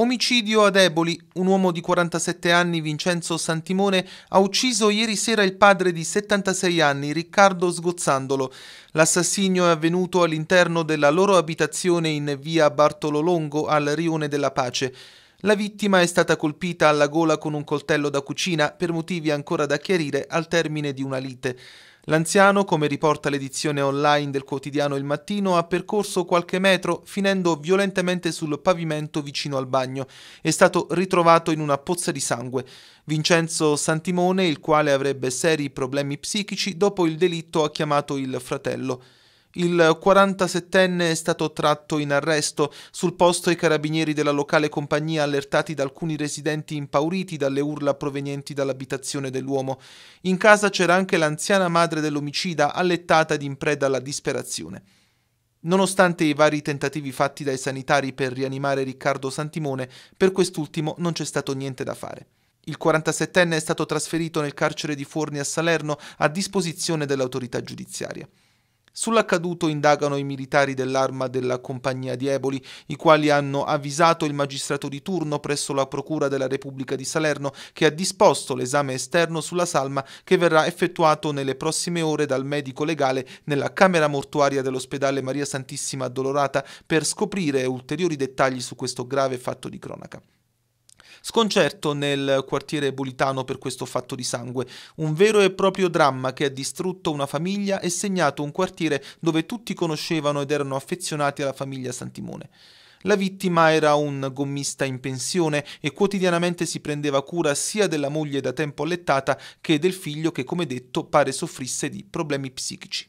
Omicidio a deboli. Un uomo di 47 anni, Vincenzo Santimone, ha ucciso ieri sera il padre di 76 anni, Riccardo Sgozzandolo. L'assassinio è avvenuto all'interno della loro abitazione in via Bartolo Longo al Rione della Pace. La vittima è stata colpita alla gola con un coltello da cucina per motivi ancora da chiarire al termine di una lite. L'anziano, come riporta l'edizione online del quotidiano Il Mattino, ha percorso qualche metro finendo violentemente sul pavimento vicino al bagno. È stato ritrovato in una pozza di sangue. Vincenzo Santimone, il quale avrebbe seri problemi psichici, dopo il delitto ha chiamato il fratello. Il 47enne è stato tratto in arresto. Sul posto i carabinieri della locale compagnia allertati da alcuni residenti impauriti dalle urla provenienti dall'abitazione dell'uomo. In casa c'era anche l'anziana madre dell'omicida allettata ed in preda alla disperazione. Nonostante i vari tentativi fatti dai sanitari per rianimare Riccardo Santimone, per quest'ultimo non c'è stato niente da fare. Il 47enne è stato trasferito nel carcere di Forni a Salerno a disposizione dell'autorità giudiziaria. Sull'accaduto indagano i militari dell'arma della compagnia di Eboli, i quali hanno avvisato il magistrato di turno presso la Procura della Repubblica di Salerno che ha disposto l'esame esterno sulla salma che verrà effettuato nelle prossime ore dal medico legale nella camera mortuaria dell'ospedale Maria Santissima Addolorata per scoprire ulteriori dettagli su questo grave fatto di cronaca. Sconcerto nel quartiere bulitano per questo fatto di sangue, un vero e proprio dramma che ha distrutto una famiglia e segnato un quartiere dove tutti conoscevano ed erano affezionati alla famiglia Santimone. La vittima era un gommista in pensione e quotidianamente si prendeva cura sia della moglie da tempo allettata che del figlio che, come detto, pare soffrisse di problemi psichici.